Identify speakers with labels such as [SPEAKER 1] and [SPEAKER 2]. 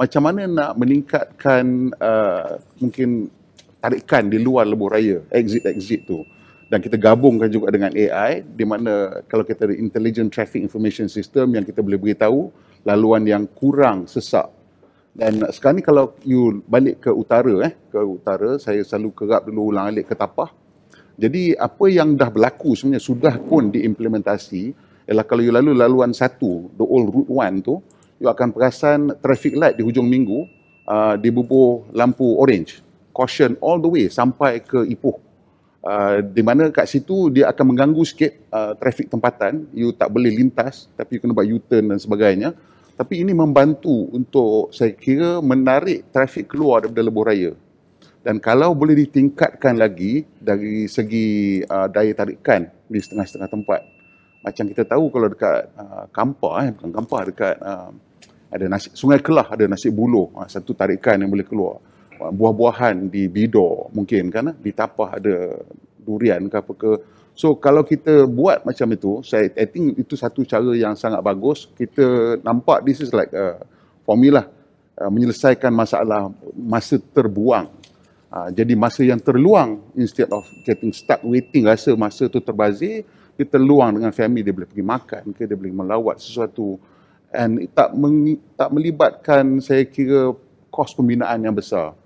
[SPEAKER 1] macam mana nak meningkatkan uh, mungkin tarikan di luar lebuh raya exit exit tu dan kita gabungkan juga dengan AI di mana kalau kita ada intelligent traffic information system yang kita boleh beritahu laluan yang kurang sesak dan sekarang ni kalau you balik ke utara eh ke utara saya selalu kerap dulu ulang alik ke tapah jadi apa yang dah berlaku sebenarnya sudah pun diimplementasi ialah kalau you lalu laluan satu the old route one tu you akan perasan traffic light di hujung minggu uh, dibubuh lampu orange. Caution all the way sampai ke Ipoh. Uh, di mana kat situ dia akan mengganggu sikit uh, trafik tempatan. You tak boleh lintas tapi you kena buat U-turn dan sebagainya. Tapi ini membantu untuk saya kira menarik trafik keluar daripada lebuh raya. Dan kalau boleh ditingkatkan lagi dari segi uh, daya tarikan di setengah-setengah tempat. Macam kita tahu kalau dekat uh, Kampar, eh, bukan Kampar, dekat uh, ada nasi sungai kelah ada nasi buluh ha, satu tarikan yang boleh keluar ha, buah-buahan di bidor mungkin kan ha? di tapah ada durian ke apa ke so kalau kita buat macam itu saya I think itu satu cara yang sangat bagus kita nampak this is like a lah uh, menyelesaikan masalah masa terbuang uh, jadi masa yang terluang instead of getting stuck waiting rasa masa tu terbazir kita luang dengan family dia boleh pergi makan ke dia boleh melawat sesuatu and tak meng, tak melibatkan saya kira kos pembinaan yang besar.